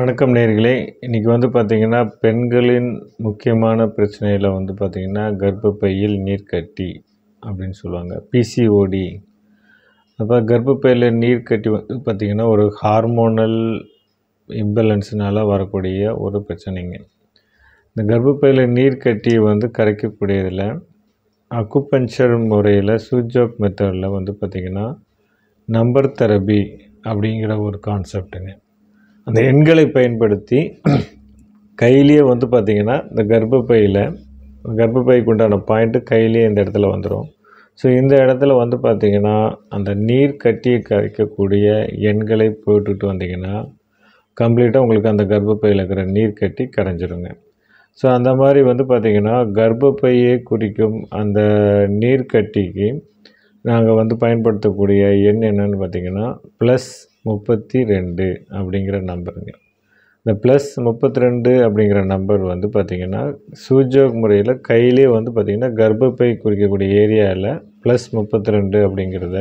வணக்கம் நேர்களே இன்றைக்கி வந்து பார்த்திங்கன்னா பெண்களின் முக்கியமான பிரச்சனையில் வந்து பார்த்திங்கன்னா கர்ப்பப்பையில் நீர் கட்டி அப்படின்னு சொல்லுவாங்க பிசிஓடி அப்போ கர்ப்பப்பையில் நீர் கட்டி வந்து பார்த்திங்கன்னா ஒரு ஹார்மோனல் இம்பேலன்ஸ்னால் வரக்கூடிய ஒரு பிரச்சனைங்க இந்த கர்ப்பப்பையில் நீர் கட்டி வந்து கரைக்கக்கூடியதில் அக்குபஞ்சர் முறையில் ஆஃப் மெத்தடில் வந்து பார்த்திங்கன்னா நம்பர் தெரபி அப்படிங்கிற ஒரு கான்செப்டுங்க அந்த எண்களை பயன்படுத்தி கையிலேயே வந்து பார்த்திங்கன்னா இந்த கர்ப்பப்பையில் கர்ப்பப்பைக்கு உண்டான பாயிண்ட்டு கையிலேயே இந்த இடத்துல வந்துடும் ஸோ இந்த இடத்துல வந்து பார்த்திங்கன்னா அந்த நீர் கட்டியை கரைக்கக்கூடிய எண்களை போட்டுட்டு வந்திங்கன்னா கம்ப்ளீட்டாக உங்களுக்கு அந்த கர்ப்பப்பையில் இருக்கிற நீர் கட்டி கரைஞ்சிருங்க ஸோ அந்த மாதிரி வந்து பார்த்திங்கன்னா கர்ப்பப்பையே குறிக்கும் அந்த நீர் கட்டிக்கு நாங்கள் வந்து பயன்படுத்தக்கூடிய எண் என்னென்னு பார்த்திங்கன்னா ப்ளஸ் முப்பத்தி ரெண்டு அப்படிங்கிற நம்பருங்க இந்த ப்ளஸ் முப்பத்தி ரெண்டு அப்படிங்கிற நம்பர் வந்து பார்த்திங்கன்னா சூஜோக் முறையில் கையிலே வந்து பார்த்திங்கன்னா கர்ப்பப்பை குறிக்கக்கூடிய ஏரியாவில் ப்ளஸ் முப்பத்தி ரெண்டு அப்படிங்கிறத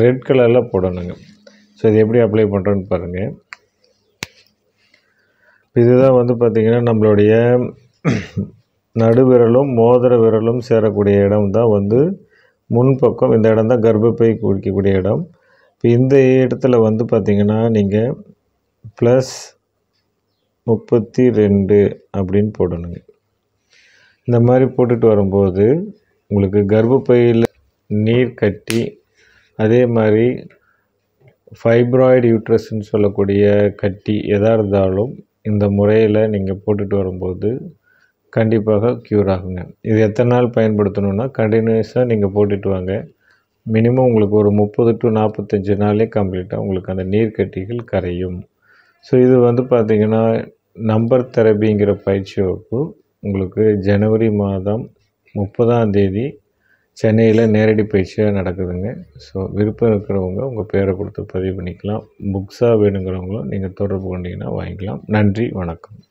ரெட் கலரில் போடணுங்க ஸோ இது எப்படி அப்ளை பண்ணுறோன்னு பாருங்கள் இதுதான் வந்து பார்த்திங்கன்னா நம்மளுடைய நடுவிரலும் மோதிர விரலும் சேரக்கூடிய இடம் தான் வந்து முன்பக்கம் இந்த இடம் தான் கர்ப்பப்பை குறிக்கக்கூடிய இடம் இப்போ இந்த இடத்துல வந்து பார்த்திங்கன்னா நீங்கள் ப்ளஸ் முப்பத்தி ரெண்டு அப்படின்னு போடணுங்க இந்த மாதிரி போட்டுட்டு வரும்போது உங்களுக்கு கர்ப்பப்பையில் நீர் கட்டி அதே மாதிரி ஃபைப்ராய்டு யூட்ரஸ்ன்னு சொல்லக்கூடிய கட்டி எதாக இருந்தாலும் இந்த முறையில் நீங்கள் போட்டுட்டு வரும்போது கண்டிப்பாக க்யூர் ஆகுங்க இது எத்தனை நாள் பயன்படுத்தணுன்னா கண்டினியூஸாக நீங்கள் போட்டுட்டு வாங்க மினிமம் உங்களுக்கு ஒரு முப்பது டு நாற்பத்தஞ்சு நாளே கம்ப்ளீட்டாக உங்களுக்கு அந்த நீர்க்கட்டிகள் கரையும் ஸோ இது வந்து பார்த்திங்கன்னா நம்பர் தெரபிங்கிற பயிற்சி வகுப்பு உங்களுக்கு ஜனவரி மாதம் முப்பதாம் தேதி சென்னையில் நேரடி பயிற்சியாக நடக்குதுங்க ஸோ விருப்பம் இருக்கிறவங்க உங்கள் பேரை கொடுத்து பதிவு பண்ணிக்கலாம் புக்ஸாக வேணுங்கிறவங்களும் நீங்கள் தொடர்பு கொண்டீங்கன்னா வாங்கிக்கலாம் நன்றி வணக்கம்